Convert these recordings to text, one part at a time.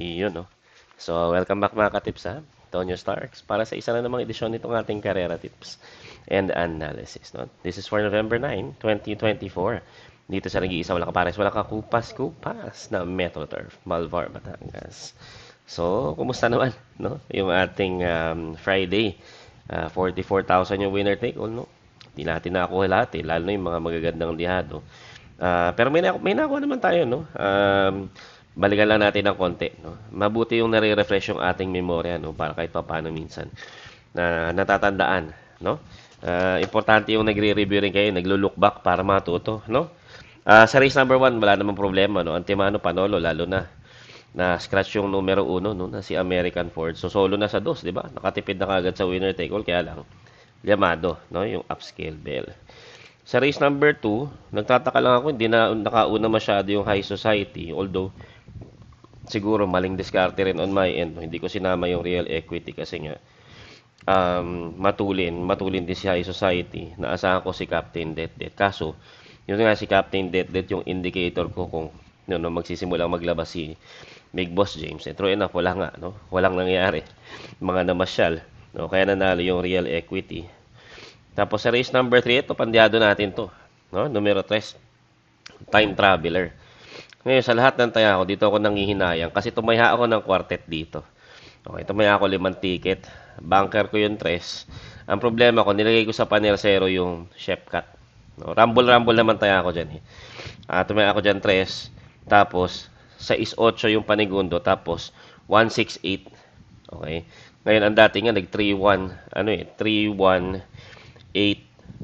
Iyon, no? So, welcome back mga katips, ha? Tonyo Starks para sa isa na namang edisyon nitong ating Karera Tips and Analysis. No? This is for November 9, 2024. Dito sa nag-iisa, wala ka pares, wala ka kupas kupas na Metro Turf, Malvar, Batangas. So, kumusta naman no? yung ating um, Friday? Uh, 44,000 yung winner take all, no? Hindi natin nakakuha lahat, eh, lalo na yung mga magagandang lihado. Uh, pero may, na- may nakuha naman tayo, no? Um, balikan lang natin ng konti. No? Mabuti yung nare-refresh yung ating memorya no? para kahit paano minsan na natatandaan. No? Uh, importante yung nagre-review rin kayo, naglo-look back para matuto. No? Uh, sa race number 1, wala namang problema. No? Antimano, Panolo, lalo na na scratch yung numero 1 no na si American Ford. So solo na sa dos, 'di ba? Nakatipid na kagad sa winner take all kaya lang Yamado, no, yung upscale bell. Sa race number 2, nagtataka lang ako hindi na nakauna masyado yung High Society although siguro maling diskarte rin on my end. Hindi ko sinama yung real equity kasi nga um, matulin, matulin din siya society. Naasahan ko si Captain Death Death. Kaso, yun nga si Captain Death Death yung indicator ko kung no, no, magsisimulang maglabas si Big Boss James. And eh, true enough, wala nga. No? Walang nangyari. Mga namasyal. No? Kaya nanalo yung real equity. Tapos sa race number 3, ito, pandyado natin to. No? Numero 3, time traveler. Ngayon, sa lahat ng taya ko, dito ako nangihinayang kasi tumaya ako ng quartet dito. Okay, tumaya ako limang ticket. Banker ko yung tres. Ang problema ko, nilagay ko sa panel zero yung chef cut. No, rumble-rumble naman taya ako dyan. Eh. Uh, tumaya ako dyan tres. Tapos, 6-8 yung panigundo. Tapos, 168. Okay. Ngayon, ang dati nga, nag-3-1. Ano eh, 3-1, 8,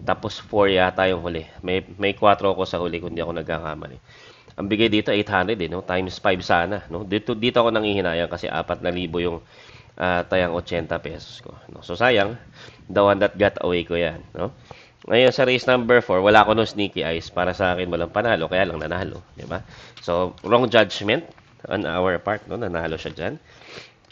tapos 4 yata yung huli. May, may 4 ako sa huli, kundi ako nagkakamali ang bigay dito 800 eh, no? times 5 sana. No? Dito, dito ako nanghihinayang kasi 4,000 yung uh, tayang 80 pesos ko. No? So sayang, the one that got away ko yan. No? Ngayon sa race number 4, wala ko nung sneaky eyes. Para sa akin, walang panalo, kaya lang nanalo. di ba? So, wrong judgment on our part. No? Nanalo siya diyan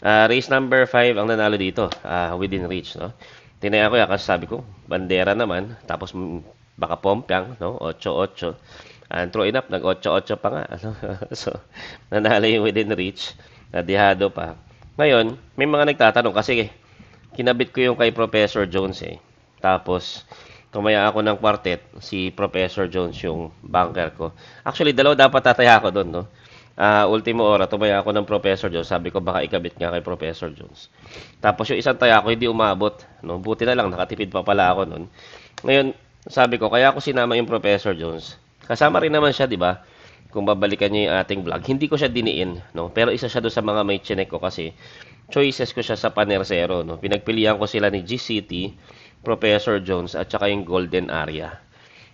Uh, ah, race number 5 ang nanalo dito, uh, ah, within reach. No? Tinaya ko yan kasi sabi ko, bandera naman, tapos mm, baka pompyang, no? 8-8. And ah, true enough, nag-8-8 pa nga. Ano? so, nanalo yung within reach. Nadihado pa. Ngayon, may mga nagtatanong kasi eh, kinabit ko yung kay Professor Jones eh. Tapos, tumaya ako ng quartet, si Professor Jones yung banker ko. Actually, dalawa dapat tataya ako doon, no? Uh, ultimo ora, tumaya ako ng Professor Jones. Sabi ko, baka ikabit nga kay Professor Jones. Tapos yung isang taya ko, hindi umabot. No? Buti na lang, nakatipid pa pala ako noon. Ngayon, sabi ko, kaya ako sinama yung Professor Jones Kasama rin naman siya, di ba? Kung babalikan niyo yung ating vlog, hindi ko siya diniin, no? Pero isa siya doon sa mga may chinek ko kasi choices ko siya sa panersero, no? Pinagpilian ko sila ni GCT, Professor Jones, at saka yung Golden Area.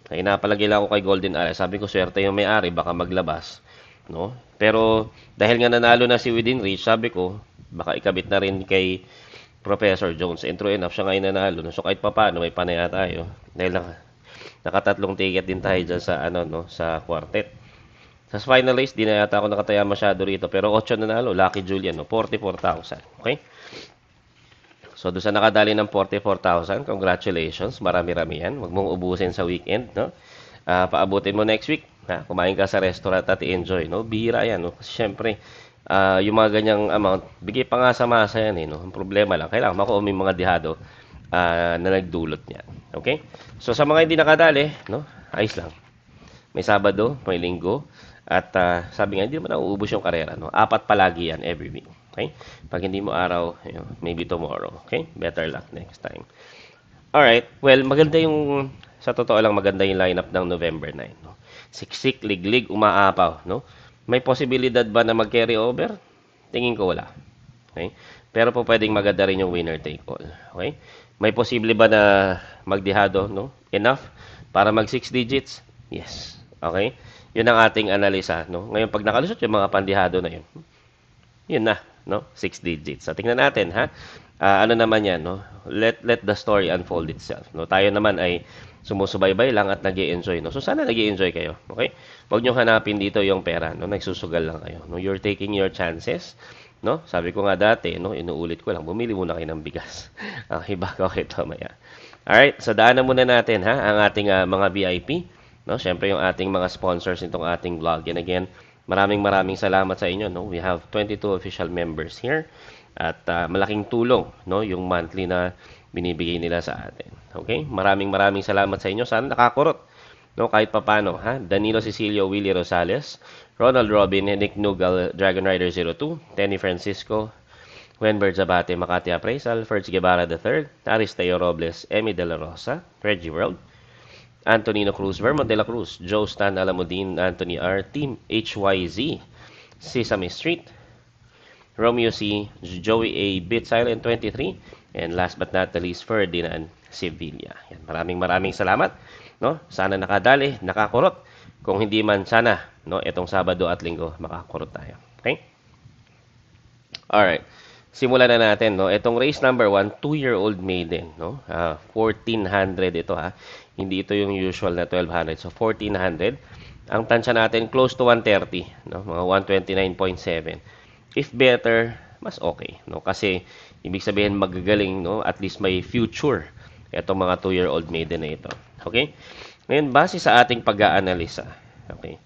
Kaya napalagay lang ako kay Golden Area. Sabi ko, swerte yung may-ari, baka maglabas, no? Pero dahil nga nanalo na si Within Reach, sabi ko, baka ikabit na rin kay Professor Jones. And true enough, siya ngayon nanalo. No? So kahit paano, may panaya tayo. Dahil lang, nakatatlong ticket din tayo dyan sa ano no sa quartet. Sa finalist, di na yata ako nakataya masyado rito. Pero 8 na nalo. Lucky Julian, no? 44,000. Okay? So, doon sa nakadali ng 44,000, congratulations. Marami-rami yan. Huwag mong ubusin sa weekend, no? Uh, paabutin mo next week. Ha? Kumain ka sa restaurant at i-enjoy, no? Bihira yan, no? Kasi syempre, uh, yung mga ganyang amount, bigay pa nga sa masa yan, eh, no? Ang problema lang, kailangan mako yung mga dihado uh, na nagdulot niyan. Okay? So sa mga hindi nakadali, no? Ayos lang. May Sabado, may Linggo, at uh, sabi nga, hindi naman nauubos yung karera. No? Apat palagi yan every week. Okay? Pag hindi mo araw, you know, maybe tomorrow. Okay? Better luck next time. Alright. Well, maganda yung, sa totoo lang, maganda yung lineup ng November 9. No? Siksik, liglig, umaapaw. No? May posibilidad ba na mag-carry over? Tingin ko wala. Okay? Pero po pwedeng maganda rin yung winner take all. Okay? May posible ba na magdihado, no? Enough para mag 6 digits? Yes. Okay? Yun ang ating analisa, no? Ngayon, pag nakalusot yung mga pandihado na yun, yun na, no? 6 digits. So, tingnan natin, ha? Uh, ano naman yan, no? Let, let the story unfold itself, no? Tayo naman ay sumusubaybay lang at nag enjoy no? So, sana nag enjoy kayo, okay? Huwag nyo hanapin dito yung pera, no? Nagsusugal lang kayo, no? You're taking your chances No? Sabi ko nga dati, no, inuulit ko lang, bumili muna kayo ng bigas. okay, ah, bago kayo tumaya. Alright, so na muna natin ha, ang ating uh, mga VIP. No? Siyempre yung ating mga sponsors nitong ating vlog. And again, maraming maraming salamat sa inyo. No? We have 22 official members here. At uh, malaking tulong no, yung monthly na binibigay nila sa atin. Okay? Maraming maraming salamat sa inyo. Sana nakakurot no kahit papano ha Danilo Cecilio Willie Rosales Ronald Robin, Nick Nugal, Dragon Rider 02, Tenny Francisco, Wenbert Zabate, Makati Appraisal, Ferds Guevara III, Aristeo Robles, Emmy De La Rosa, Reggie World, Antonino Cruz, Vermont De La Cruz, Joe Stan Alamudin, Anthony R, Team HYZ, Sesame Street, Romeo C, Joey A, Bit Silent 23, and last but not the least, Ferdinand Sevilla. Yan, maraming maraming salamat. No? Sana nakadali, nakakurot. Kung hindi man, sana No, itong Sabado at Linggo makakurot tayo. Okay? All right. Simulan na natin, no. Itong race number 1, 2-year-old maiden, no. Uh, ah, 1400 ito ha. Hindi ito yung usual na 1200. So 1400. Ang tansya natin close to 130, no. Mga 129.7. If better, mas okay, no. Kasi ibig sabihin magagaling, no. At least may future itong mga 2-year-old maiden na ito. Okay? Ngayon, base sa ating pag-aanalisa, okay?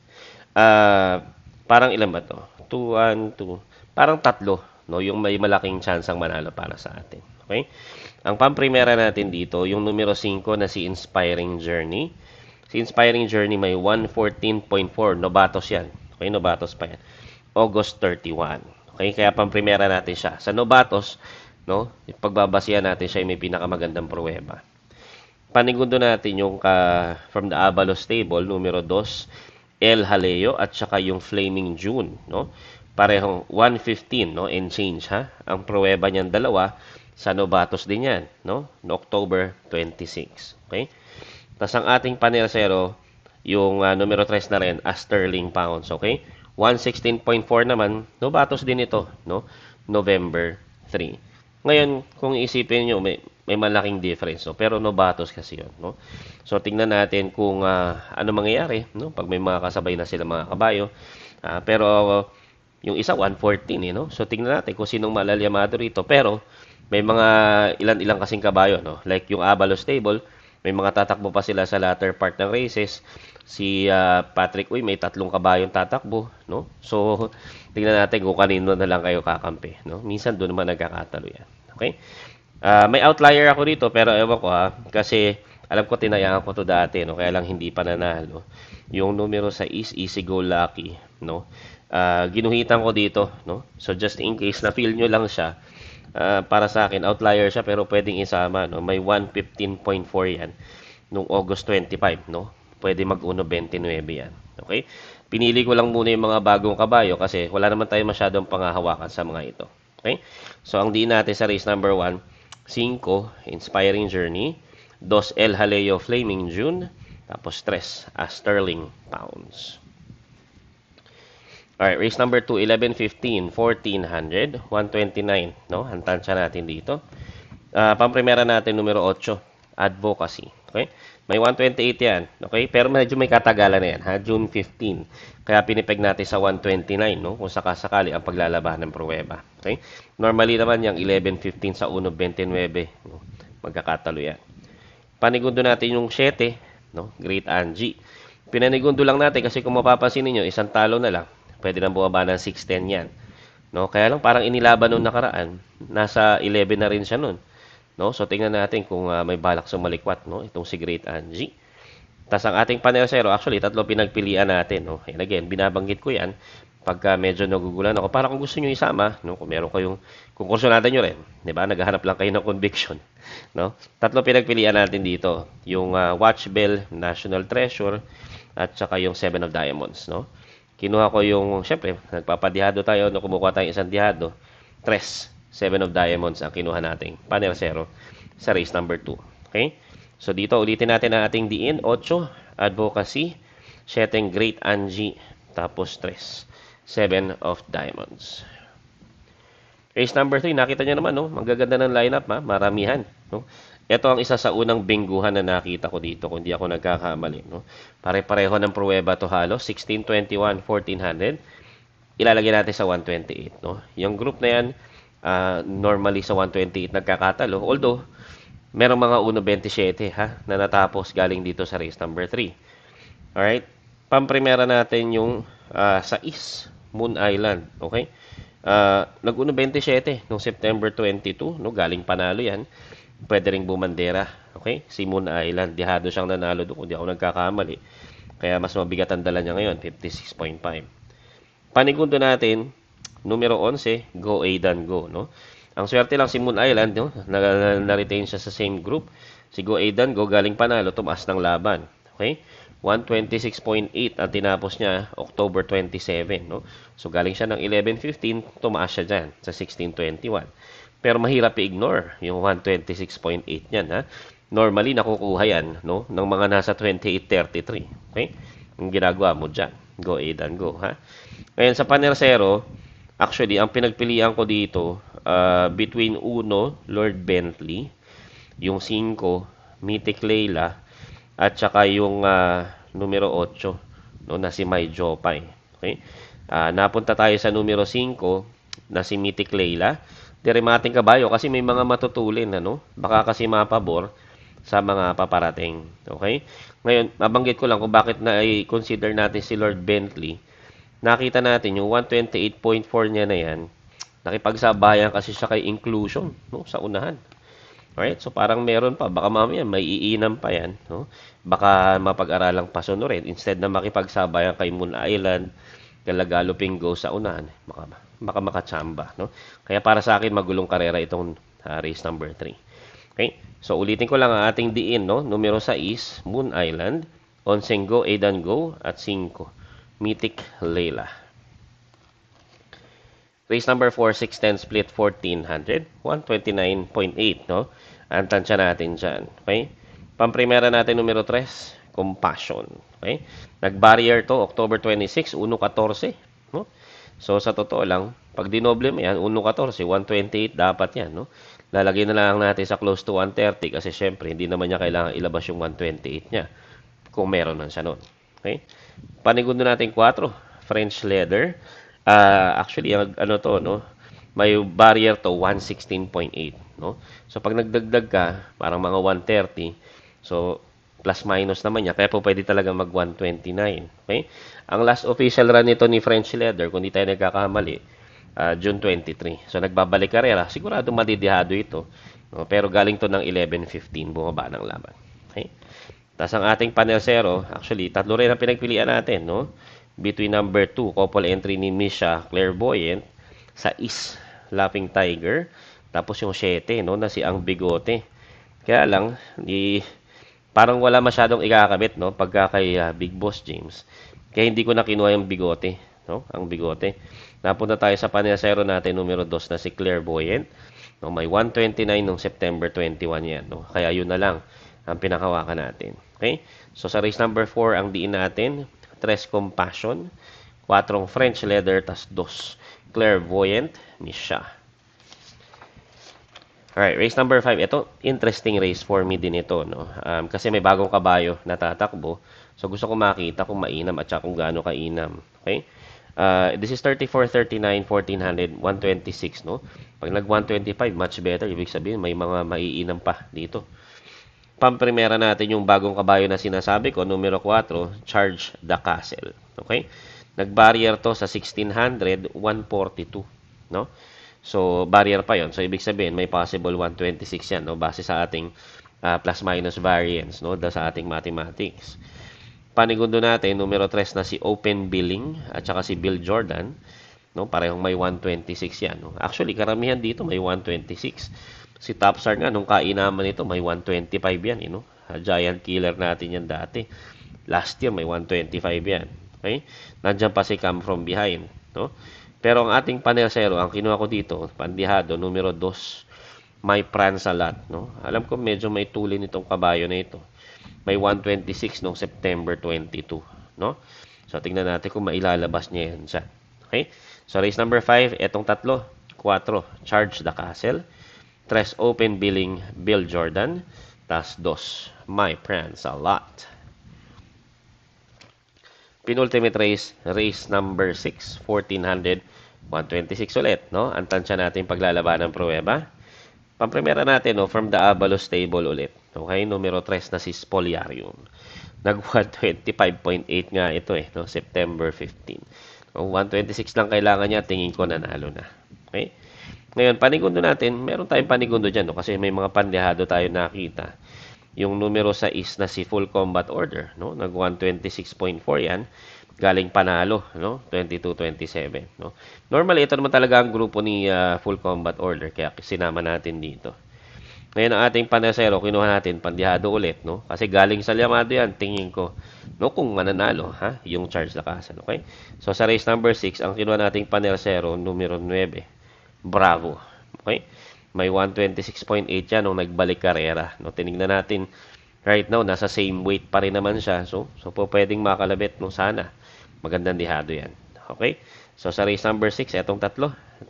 uh, parang ilan ba to? 2, 1, 2. Parang tatlo, no? Yung may malaking chance ang manalo para sa atin. Okay? Ang pamprimera natin dito, yung numero 5 na si Inspiring Journey. Si Inspiring Journey may 114.4. Nobatos yan. Okay, Nobatos pa yan. August 31. Okay, kaya pamprimera natin siya. Sa Nobatos, no, pagbabasihan natin siya may pinakamagandang pruweba. Panigundo natin yung ka, ah, from the Avalos table, numero 2, El Haleo at saka yung Flaming June, no? Parehong 115, no? And change, ha? Ang pruweba niyan dalawa, sa Novatos din yan, no? No October 26, okay? Tapos ang ating panersero, yung uh, numero 3 na rin, as sterling pounds, okay? 116.4 naman, Novatos din ito, no? November 3. Ngayon, kung isipin nyo, may, may malaking difference no pero novatos kasi yon no so tingnan natin kung uh, ano mangyayari no pag may mga kasabay na sila mga kabayo uh, pero uh, yung isa 114 eh no so tingnan natin kung sinong malalyamado rito pero may mga ilan-ilan kasing kabayo no like yung Avalos stable may mga tatakbo pa sila sa latter part ng races si uh, Patrick Uy may tatlong kabayong tatakbo no so tingnan natin kung kanino na lang kayo kakampi no minsan doon naman nagkakatalo yan okay Uh, may outlier ako dito, pero ewan ko ha. Kasi alam ko tinayaan ko to dati, no? kaya lang hindi pa nanalo. Yung numero sa is easy go lucky. No? Uh, ginuhitan ko dito. No? So just in case na feel nyo lang siya, uh, para sa akin, outlier siya pero pwedeng isama. No? May 115.4 yan nung August 25. No? Pwede mag-1.29 yan. Okay? Pinili ko lang muna yung mga bagong kabayo kasi wala naman tayo masyadong pangahawakan sa mga ito. Okay? So, ang diin natin sa race number 1, 5, Inspiring Journey. 2, El Jaleo Flaming June. Tapos 3, A Sterling Pounds. Alright, race number 2, 11.15, 1400, 129, no? Hantansya natin dito. Uh, ah, pamprimera natin, numero 8, advocacy. Okay? May 128 yan. Okay? Pero medyo may katagalan na yan. Ha? June 15. Kaya pinipeg natin sa 129 no? kung sakasakali ang paglalaban ng pruweba. Okay? Normally naman yung 11.15 sa 1.29 no? magkakatalo yan. Panigundo natin yung 7, no? Great Angie. Pinanigundo lang natin kasi kung mapapansin niyo, isang talo na lang. Pwede nang bumaba ng 6.10 yan. No? Kaya lang parang inilaban noon nakaraan, nasa 11 na rin siya noon. No? So tingnan natin kung uh, may balak sumalikwat no itong si Great Angie. Tapos ang ating panel zero, actually tatlo pinagpilian natin, no. And again, binabanggit ko 'yan pagka medyo nagugulan ako. Para kung gusto niyo isama, no, kung meron kayong kung kursunada niyo rin, 'di ba? Naghahanap lang kayo ng conviction, no? Tatlo pinagpilian natin dito, yung uh, ah, Watch Bell, National Treasure at saka yung Seven of Diamonds, no? Kinuha ko yung, syempre, nagpapadihado tayo, no, kumukuha tayong isang dihado, tres, 7 of diamonds ang kinuha nating panel 0 sa race number 2. Okay? So, dito ulitin natin ang ating diin. 8, advocacy. 7, great Angie. Tapos 3, 7 of diamonds. Race number 3, nakita niya naman, no? Ang gaganda ng lineup, ha? Maramihan, no? Ito ang isa sa unang bingguhan na nakita ko dito, kung di ako nagkakamali, no? Pare-pareho ng pruweba to halos, 1621, 1400. Ilalagay natin sa 128, no? Yung group na yan, uh, normally sa 128 nagkakatalo. Although, merong mga 1.27 ha, na natapos galing dito sa race number 3. Alright? Pamprimera natin yung uh, sa East Moon Island. Okay? Uh, nag 1.27 noong September 22. No, galing panalo yan. Pwede rin bumandera. Okay? Si Moon Island. Dihado siyang nanalo doon. Hindi ako nagkakamali. Kaya mas mabigat ang dala niya ngayon. 56.5. Panigundo natin, numero 11, Go Aidan Go, no? Ang swerte lang si Moon Island, no? Na-retain na, siya sa same group. Si Go Aidan Go galing panalo, tumaas ng laban. Okay? 126.8 at tinapos niya October 27, no? So galing siya ng 11.15, tumaas siya diyan sa 16.21. Pero mahirap i-ignore yung 126.8 niyan, ha? Normally nakukuha yan, no, ng mga nasa 28.33. Okay? Ang ginagawa mo diyan, go Aidan, go, ha? Ngayon sa Panersero, Actually, ang pinagpilian ko dito, uh, between uno, Lord Bentley, yung 5, Mythic Layla, at saka yung uh, numero 8, no, na si May Jopay. Okay? Uh, napunta tayo sa numero 5, na si Mythic Layla. Diremating kabayo kasi may mga matutulin, ano? Baka kasi mapabor sa mga paparating. Okay? Ngayon, mabanggit ko lang kung bakit na i-consider natin si Lord Bentley nakita natin yung 128.4 niya na yan, nakipagsabayan kasi siya kay inclusion no, sa unahan. Alright, so parang meron pa. Baka mamaya may iinam pa yan. No? Baka mapag-aralang pasunurin. Instead na makipagsabayan kay Moon Island, Galagalo Pingo sa unahan, baka, baka makachamba. No? Kaya para sa akin, magulong karera itong uh, race number 3. Okay? So ulitin ko lang ang ating diin. No? Numero 6, Moon Island, Onsengo, Go, at 5. Mythic Layla. Race number 4, 6, 10, split 1400. 129.8, no? Ang natin dyan. Okay? Pamprimera natin numero 3, Compassion. Okay? Nag-barrier to, October 26, 1.14. No? So, sa totoo lang, pag dinoble mo yan, 1.14, 128 dapat yan. No? Lalagay na lang natin sa close to 130 kasi syempre, hindi naman niya kailangan ilabas yung 128 niya kung meron lang siya nun. Okay? Panigundo natin 4, French leather. Uh, actually, ano to, no? May barrier to 116.8, no? So, pag nagdagdag ka, parang mga 130, so, plus minus naman niya. Kaya po pwede talaga mag 129. Okay? Ang last official run nito ni French Leather, kung di tayo nagkakamali, uh, June 23. So nagbabalik karera, sigurado madidihado ito. No? Pero galing to ng 11.15, bumaba ng laban. Okay? Tapos ang ating panel zero, actually, tatlo rin ang pinagpilian natin, no? Between number 2, couple entry ni Misha Clairvoyant, sa is Laughing Tiger, tapos yung 7, no, na si Ang Bigote. Kaya lang, di, parang wala masyadong ikakabit, no, pagka kay uh, Big Boss James. Kaya hindi ko na kinuha yung Bigote, no, ang Bigote. Napunta tayo sa panel zero natin, numero 2 na si Clairvoyant. No, may 129 nung September 21 yan. No? Kaya yun na lang ang pinakawakan natin. Okay? So, sa race number 4, ang diin natin, tres compassion, 4 French leather, tas 2 clairvoyant ni siya. Alright, race number 5. Ito, interesting race for me din ito. No? Um, kasi may bagong kabayo na tatakbo. So, gusto ko makita kung mainam at saka kung gaano kainam. Okay? Uh, this is 34, 39, 1400, 126. No? Pag nag 125, much better. Ibig sabihin, may mga maiinam pa dito pamprimera natin yung bagong kabayo na sinasabi ko, numero 4, Charge the Castle. Okay? Nag-barrier to sa 1600, 142. No? So, barrier pa yon So, ibig sabihin, may possible 126 yan, no? Base sa ating uh, plus minus variance, no? Da sa ating mathematics. Panigundo natin, numero 3 na si Open Billing at saka si Bill Jordan, no? Parehong may 126 yan, no? Actually, karamihan dito may 126 si Topstar nga, nung kainaman nito, may 125 yan, you know? Ah, giant killer natin yan dati. Last year, may 125 yan. Okay? Nandiyan pa si Come From Behind. No? Pero ang ating panel zero, ang kinuha ko dito, pandihado, numero 2, may France a lot. No? Alam ko medyo may tulin nitong kabayo na ito. May 126 noong September 22. No? So, tingnan natin kung mailalabas niya yan siya. Okay? So, race number 5, etong tatlo, 4, charge the castle. Tres open billing Bill Jordan. Tas dos, my friends, a lot. Pinultimate race, race number 6, 1400, 126 ulit, no? Ang natin paglalaban ng pruweba. Pampremera natin, no, from the Avalos Stable ulit. Okay, numero 3 na si Spoliarium. Nag 125.8 nga ito eh, no, September 15. Kung 126 lang kailangan niya, tingin ko nanalo na. Okay? Ngayon, panigundo natin, meron tayong panigundo dyan, no? kasi may mga pandehado tayo nakita. Yung numero 6 na si Full Combat Order, no? nag 126.4 yan, galing panalo, no? 22-27. No? Normally, ito naman talaga ang grupo ni uh, Full Combat Order, kaya sinama natin dito. Ngayon, ang ating panasero, kinuha natin, pandihado ulit, no? Kasi galing sa Liamado yan, tingin ko, no? Kung mananalo, ha? Yung charge na kasal, okay? So, sa race number 6, ang kinuha nating panasero, numero 9. Bravo. Okay? May 126.8 siya nung nagbalik karera. No, tinignan natin right now, nasa same weight pa rin naman siya. So, so po pwedeng makalabit no, sana. Magandang dihado yan. Okay? So, sa race number 6, etong tatlo. 3,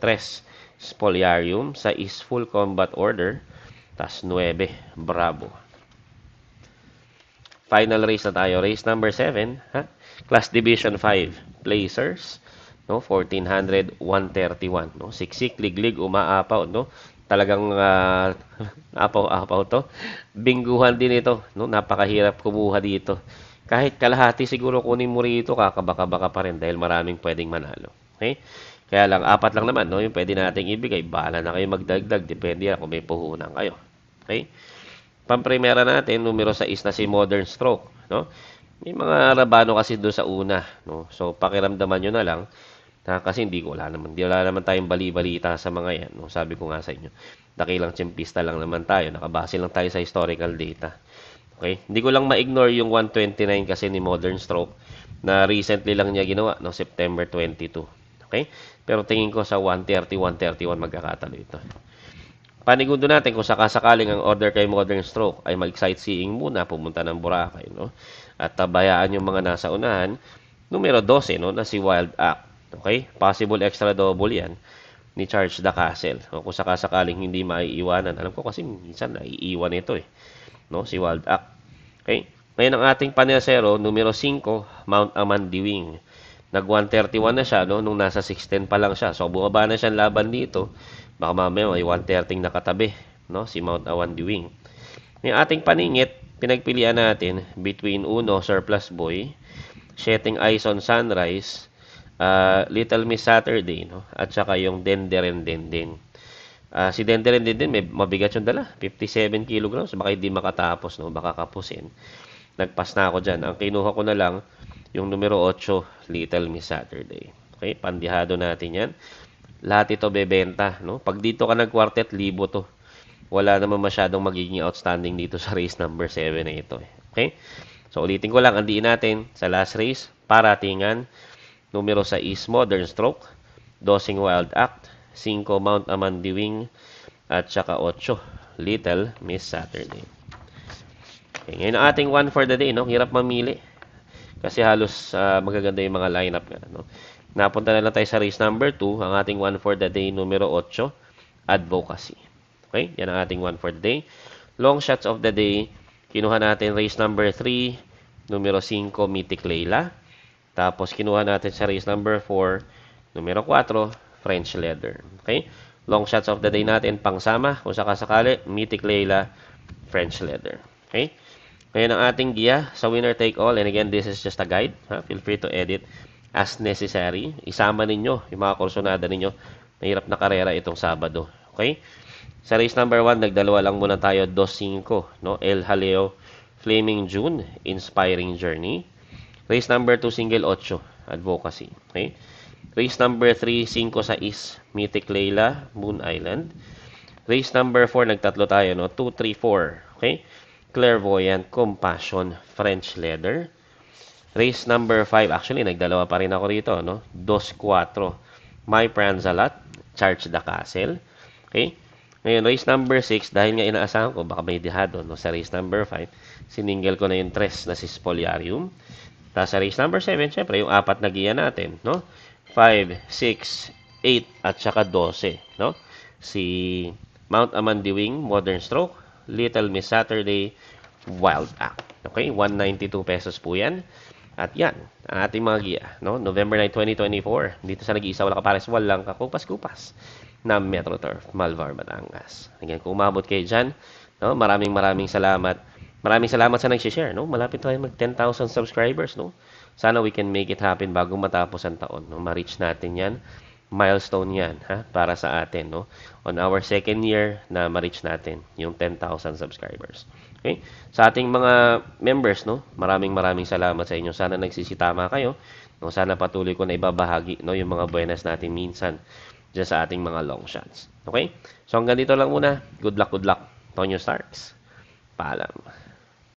Spoliarium. Sa is full combat order. Tas 9, Bravo. Final race na tayo. Race number 7. Ha? Class Division 5, Placers no 1431 no siksik liglig umaapaw no talagang ah, uh, apaw-apaw to binguhan din ito no napakahirap kumuha dito kahit kalahati siguro kunin mo rito kakabaka-baka pa rin dahil maraming pwedeng manalo okay kaya lang apat lang naman no yung pwede nating ibigay bala na kayo magdagdag depende yan kung may puhunan kayo okay pampremera natin numero 6 na si Modern Stroke no may mga rabano kasi doon sa una no so pakiramdaman niyo na lang na, kasi hindi ko wala naman. Di wala naman tayong bali-balita sa mga yan. No? Sabi ko nga sa inyo, nakilang tsempista lang naman tayo. Nakabase lang tayo sa historical data. Okay? Hindi ko lang ma-ignore yung 129 kasi ni Modern Stroke na recently lang niya ginawa, no? September 22. Okay? Pero tingin ko sa 130, 131 magkakatalo ito. Panigundo natin kung sakasakaling ang order kay Modern Stroke ay mag-sightseeing muna, pumunta ng Boracay, no? At tabayaan ah, yung mga nasa unahan. Numero 12, no? Na si Wild Act. Okay? Possible extra double yan ni Charles the Castle. O, kung sakasakaling hindi maiiwanan. Alam ko kasi minsan naiiwan ito eh. No? Si Wild Act. Okay? Ngayon ang ating panel zero, numero 5, Mount Amandiwing. Nag 131 na siya, no? Nung nasa 610 pa lang siya. So, bumaba na siya laban dito. Baka mamaya may 130 nakatabi, no? Si Mount Amandiwing. Yung ating paningit, pinagpilian natin between uno, surplus boy, setting eyes on sunrise, uh, Little Miss Saturday, no? At saka yung Denderen Denden. Uh, ah, si Denderen Denden, may mabigat yung dala. 57 kilograms. Baka hindi makatapos, no? Baka kapusin. Nagpas na ako diyan. Ang kinuha ko na lang, yung numero 8, Little Miss Saturday. Okay, pandihado natin yan. Lahat ito bebenta, no? Pag dito ka nag-quartet, libo to. Wala naman masyadong magiging outstanding dito sa race number 7 na ito. Eh. Okay? So, ulitin ko lang, andiin natin sa last race, para paratingan. Numero 6, Modern Stroke. 12, Wild Act. 5, Mount Amandiwing. At saka 8, Little Miss Saturday. Okay, ngayon ang ating one for the day, no? Hirap mamili. Kasi halos uh, magaganda yung mga lineup nga, no? Napunta na lang tayo sa race number 2, ang ating one for the day numero 8, advocacy. Okay? Yan ang ating one for the day. Long shots of the day, kinuha natin race number 3, numero 5, Mythic Leila. Tapos, kinuha natin sa race number 4, numero 4, French leather. Okay? Long shots of the day natin, pangsama, kung sakasakali, Mythic Layla, French leather. Okay? Ngayon ang ating giya sa winner take all. And again, this is just a guide. Ha? Feel free to edit as necessary. Isama ninyo yung mga kursonada ninyo. Mahirap na karera itong Sabado. Okay? Sa race number 1, nagdalawa lang muna tayo. 2-5. No? El Haleo, Flaming June, Inspiring Journey. Race number 2, single 8, advocacy. Okay? Race number 3, 5 sa is Mythic Layla, Moon Island. Race number 4, nagtatlo tayo, no? 2, 3, 4. Okay? Clairvoyant, Compassion, French Leather. Race number 5, actually, nagdalawa pa rin ako rito, no? 2, 4. My Pranzalat, Charge the Castle. Okay? Ngayon, race number 6, dahil nga inaasahan ko, baka may dihado no, sa race number 5, siningle ko na yung tres na si Spoliarium. Tapos sa race number 7, syempre, yung apat na giya natin, no? 5, 6, 8, at saka 12, no? Si Mount Amandiwing, Modern Stroke, Little Miss Saturday, Wild Act. Okay, 192 pesos po yan. At yan, ang ating mga giya, no? November 9, 2024, dito sa nag-iisa, wala kapares, walang kakupas-kupas na Metro Turf, Malvar, Batangas. Again, kung umabot kayo dyan, no? maraming maraming salamat Maraming salamat sa nag-share, no? Malapit tayo mag 10,000 subscribers, no? Sana we can make it happen bago matapos ang taon, no? Ma-reach natin 'yan. Milestone 'yan, ha? Para sa atin, no? On our second year na ma-reach natin yung 10,000 subscribers. Okay? Sa ating mga members, no? Maraming maraming salamat sa inyo. Sana nagsisitama kayo. No? Sana patuloy ko na ibabahagi, no? Yung mga buenas natin minsan dyan sa ating mga long shots. Okay? So hanggang dito lang muna. Good luck, good luck. Tonyo Starks. Paalam.